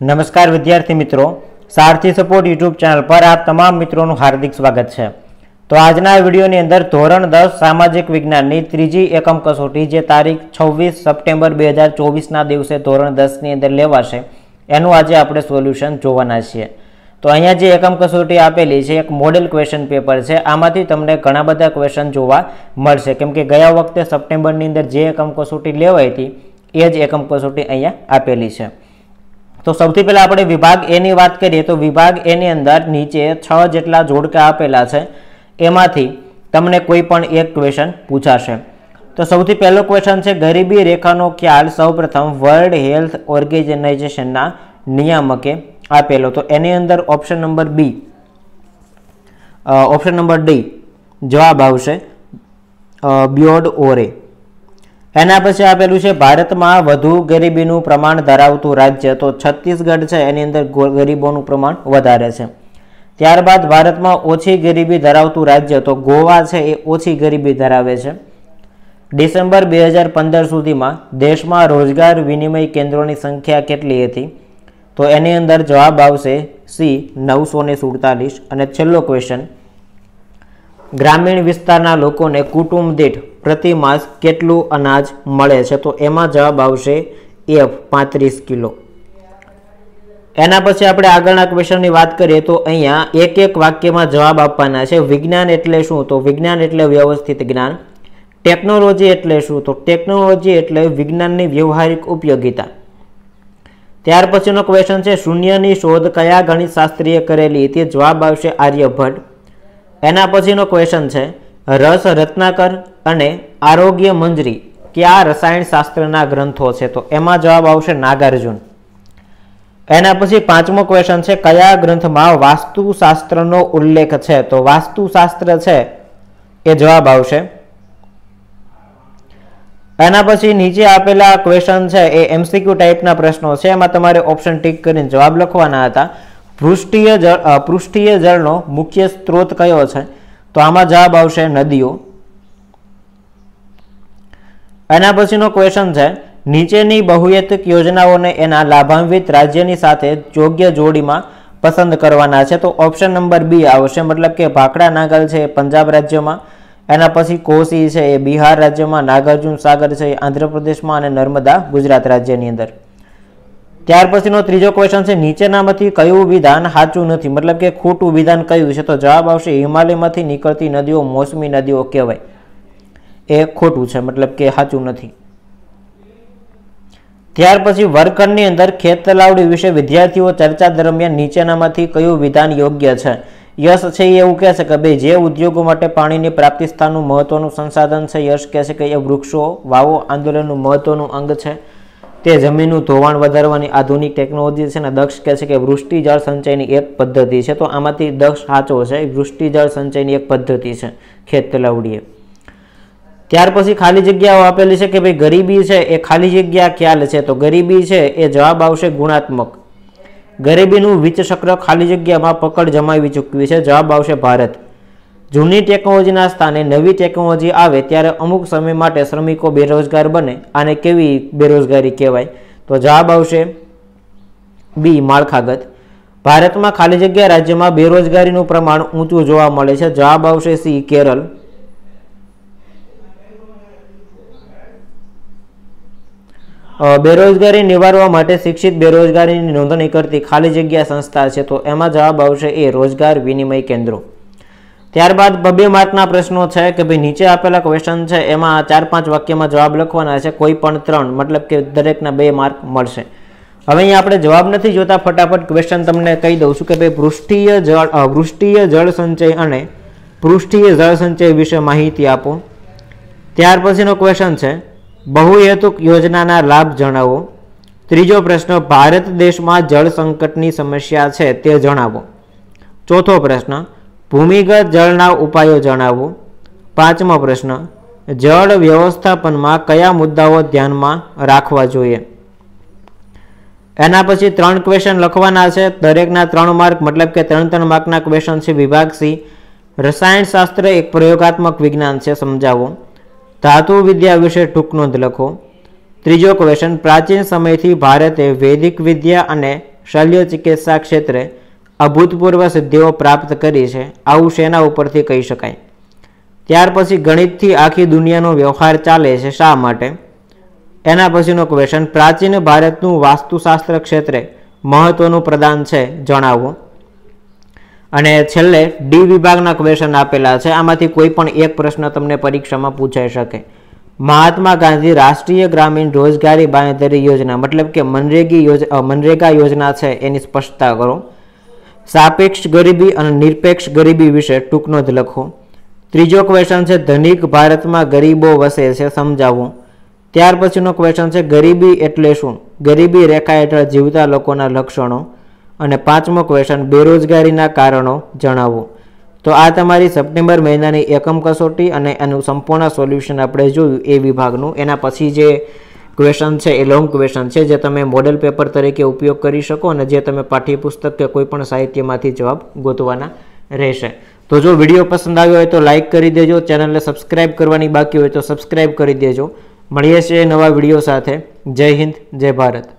નમસ્કાર વિદ્યાર્થી મિત્રો સારથી સપોર્ટ યુટ્યુબ ચેનલ પર આપ તમામ મિત્રોનું હાર્દિક સ્વાગત છે તો આજના વિડીયોની અંદર ધોરણ દસ સામાજિક વિજ્ઞાનની ત્રીજી એકમ કસોટી જે તારીખ છવ્વીસ સપ્ટેમ્બર બે હજાર ચોવીસના દિવસે ધોરણ દસની અંદર લેવાશે એનું આજે આપણે સોલ્યુશન જોવાના છીએ તો અહીંયા જે એકમ કસોટી આપેલી છે એક મોડેલ ક્વેશ્ચન પેપર છે આમાંથી તમને ઘણા બધા ક્વેશ્ચન જોવા મળશે કેમ કે ગયા વખતે સપ્ટેમ્બરની અંદર જે એકમ કસોટી લેવાઈ હતી એ જ એકમ કસોટી અહીંયા આપેલી છે તો સૌથી પહેલાં આપણે વિભાગ એની વાત કરીએ તો વિભાગ એની અંદર નીચે છ જેટલા જોડકા આપેલા છે એમાંથી તમને કોઈ પણ એક ક્વેશ્ચન પૂછાશે તો સૌથી પહેલો ક્વેશ્ચન છે ગરીબી રેખાનો ખ્યાલ સૌપ્રથમ વર્લ્ડ હેલ્થ ઓર્ગેનાઇઝેશનના નિયામકે આપેલો તો એની અંદર option number B option number D જવાબ આવશે બ્યોડ ઓરે એના પછી આપેલું છે ભારતમાં વધુ ગરીબીનું પ્રમાણ ધરાવતું રાજ્ય તો છત્તીસગઢ છે એની અંદર ગરીબોનું પ્રમાણ વધારે છે ત્યારબાદ ભારતમાં ઓછી ગરીબી ધરાવતું રાજ્ય તો ગોવા છે એ ઓછી ગરીબી ધરાવે છે ડિસેમ્બર બે હજાર પંદર સુધીમાં દેશમાં રોજગાર વિનિમય કેન્દ્રોની સંખ્યા કેટલી હતી તો એની અંદર જવાબ આવશે સી નવસો સુડતાલીસ અને છેલ્લો ક્વેશ્ચન ગ્રામીણ વિસ્તારના લોકોને કુટુંબ દીઠ પ્રતિમાસ કેટલું અનાજ મળે છે તો એમાં જવાબ આવશે એફ પાંત્રીસ કિલો એના પછી આપણે આગળના ક્વેશ્ચનની વાત કરીએ તો અહીંયા એક એક વાક્યમાં જવાબ આપવાના છે વિજ્ઞાન એટલે શું તો વિજ્ઞાન એટલે વ્યવસ્થિત જ્ઞાન ટેકનોલોજી એટલે શું તો ટેકનોલોજી એટલે વિજ્ઞાનની વ્યવહારિક ઉપયોગિતા ત્યાર પછીનો ક્વેશ્ચન છે શૂન્યની શોધ કયા ગણિત ગણિતશાસ્ત્રીએ કરેલી તે જવાબ આવશે આર્યભટ્ટ એના પછીનો ક્વેશ્ચન છે રસ રત્નાકર અને આરોગ્ય મંજરી કયા રસાયણશાસ્ત્રના ગ્રંથો છે તો એમાં જવાબ આવશે નાગાર્જુન એના પછી પાંચમો ક્વેશ્ચન છે કયા ગ્રંથમાં વાસ્તુશાસ્ત્રનો ઉલ્લેખ છે તો વાસ્તુશાસ્ત્ર છે એ જવાબ આવશે એના પછી નીચે આપેલા ક્વેશ્ચન છે એ એમસીક્યુ ટાઈપના પ્રશ્નો છે એમાં તમારે ઓપ્શન ટીક કરીને જવાબ લખવાના હતા પૃષ્ઠીય જળ પૃષ્ઠીય જળનો મુખ્ય સ્ત્રોત કયો છે તો આમાં જવાબ આવશે નદીઓ એના પછીનો ક્વેશ્ચન છે નીચેની બહુયતિક યોજનાઓને એના લાભાન્વિત રાજ્યની સાથે યોગ્ય જોડીમાં પસંદ કરવાના છે તો ઓપ્શન નંબર બી આવશે મતલબ કે ભાખડા નાગલ છે પંજાબ રાજ્યમાં એના પછી કોસી છે એ બિહાર રાજ્યમાં નાગાર્જુન સાગર છે આંધ્રપ્રદેશમાં અને નર્મદા ગુજરાત રાજ્યની અંદર ત્યાર પછીનો ત્રીજો ક્વેશ્ચન છે નીચેનામાંથી કયું વિધાન સાચું નથી મતલબ કે ખોટું વિધાન કયું છે તો જવાબ આવશે હિમાલયમાંથી નીકળતી નદીઓ મોસમી નદીઓ કહેવાય એ ખોટું છે મતલબ કે સાચું નથી ત્યાર પછી વર્કરની અંદર ખેત તલાવડી વિશે વિદ્યાર્થીઓ ચર્ચા દરમિયાન નીચેનામાંથી કયું વિધાન યોગ્ય છે યશ છે એવું કહે છે કે ભાઈ જે ઉદ્યોગો માટે પાણીની પ્રાપ્તિ સ્થાનનું મહત્વનું સંસાધન છે યશ કહે છે કે એ વૃક્ષો વાવો આંદોલનનું મહત્વનું અંગ છે તે જમીનનું ધોવાણ વધારવાની આધુનિક ટેકનોલોજી છે અને દક્ષ કહે છે કે વૃષ્ટિજળ સંચયની એક પદ્ધતિ છે તો આમાંથી દક્ષ સાચો છે વૃષ્ટિજળ સંચયની એક પદ્ધતિ છે ખેત તલાવડીએ ત્યાર પછી ખાલી જગ્યાઓ આપેલી છે કે ભાઈ ગરીબી છે એ ખાલી જગ્યા ખ્યાલ છે તો ગરીબી છે એ જવાબ આવશે ગુણાત્મક ગરીબીનું વિચચક્ર ખાલી જગ્યામાં પકડ જમાવી ચૂક્યું છે જવાબ આવશે ભારત જૂની ટેકનોલોજીના સ્થાને નવી ટેકનોલોજી આવે ત્યારે અમુક સમય માટે શ્રમિકો બેરોજગાર બને અને કેવી બેરોજગારી કહેવાય તો જવાબ આવશે બી માળખાગત ભારતમાં ખાલી જગ્યા રાજ્યમાં બેરોજગારીનું પ્રમાણ ઊંચું જોવા મળે છે જવાબ આવશે સી કેરળ બેરોજગારી નિવારવા માટે શિક્ષિત બેરોજગારીની નોંધણી કરતી ખાલી જગ્યા સંસ્થા છે તો એમાં જવાબ આવશે એ રોજગાર વિનિમય કેન્દ્રો ત્યારબાદ બબે માર્કના પ્રશ્નો છે કે ભાઈ નીચે આપેલા ક્વેશ્ચન છે એમાં ચાર પાંચ વાક્યમાં જવાબ લખવાના છે કોઈ પણ ત્રણ મતલબ કે દરેકના બે માર્ક મળશે હવે અહીંયા આપણે જવાબ નથી જોતા ફટાફટ ક્વેશ્ચન તમને કહી દઉં છું કે ભાઈ પૃષ્ઠીય જળ પૃષ્ઠીય જળ સંચય અને પૃષ્ઠીય જળ સંચય વિશે માહિતી આપો ત્યાર પછીનો ક્વેશ્ચન છે બહુહેતુક યોજનાના લાભ જણાવો ત્રીજો પ્રશ્ન ભારત દેશમાં જળ સંકટની સમસ્યા છે તે જણાવો ચોથો પ્રશ્ન ભૂમિગત જળના ઉપાયો જણાવો પાંચમો પ્રશ્ન જળ વ્યવસ્થાપનમાં કયા મુદ્દાઓ ધ્યાનમાં રાખવા જોઈએ એના પછી ત્રણ ક્વેશ્ચન લખવાના છે દરેકના ત્રણ માર્ક મતલબ કે ત્રણ ત્રણ માર્કના ક્વેશ્ચન છે વિભાગ સી રસાયણશાસ્ત્ર એક પ્રયોગાત્મક વિજ્ઞાન છે સમજાવો ધાતુ વિદ્યા વિશે ટૂંક નોંધ લખો ત્રીજો ક્વેશ્ચન પ્રાચીન સમયથી ભારતે વૈદિક વિદ્યા અને શલ્ય ચિકિત્સા ક્ષેત્રે અભૂતપૂર્વ સિદ્ધિઓ પ્રાપ્ત કરી છે આવું શેના ઉપરથી કહી શકાય ત્યાર પછી ગણિતથી આખી દુનિયાનો વ્યવહાર ચાલે છે શા માટે એના પછીનો ક્વેશ્ચન પ્રાચીન ભારતનું વાસ્તુશાસ્ત્ર ક્ષેત્રે મહત્વનું પ્રદાન છે જણાવો અને છેલ્લે ડી વિભાગના ક્વેશ્ચન આપેલા છે આમાંથી કોઈ પણ એક પ્રશ્ન તમને પરીક્ષામાં પૂછાઈ શકે મહાત્મા ગાંધી રાષ્ટ્રીય ગ્રામીણ રોજગારી બાંયધરી યોજના મતલબ કે મનરેગી યોજ મનરેગા યોજના છે એની સ્પષ્ટતા કરો સાપેક્ષ ગરીબી અને નિરપેક્ષ ગરીબી વિશે ટૂંકનો જ લખો ત્રીજો ક્વેશ્ચન છે ધનિક ભારતમાં ગરીબો વસે છે સમજાવો ત્યાર પછીનો ક્વેશ્ચન છે ગરીબી એટલે શું ગરીબી રેખા હેઠળ જીવતા લોકોના લક્ષણો અને પાંચમો ક્વેશ્ચન બેરોજગારીના કારણો જણાવો તો આ તમારી સપ્ટેમ્બર મહિનાની એકમ કસોટી અને એનું સંપૂર્ણ સોલ્યુશન આપણે જોયું એ વિભાગનું એના પછી જે ક્વેશ્ચન છે એ લોંગ ક્વેશ્ચન છે જે તમે મોડેલ પેપર તરીકે ઉપયોગ કરી શકો અને જે તમે પાઠ્યપુસ્તક કે કોઈપણ સાહિત્યમાંથી જવાબ ગોતવાના રહેશે તો જો વિડીયો પસંદ આવ્યો હોય તો લાઇક કરી દેજો ચેનલને સબસ્ક્રાઇબ કરવાની બાકી હોય તો સબસ્ક્રાઈબ કરી દેજો મળીએ છીએ નવા વિડીયો સાથે જય હિન્દ જય ભારત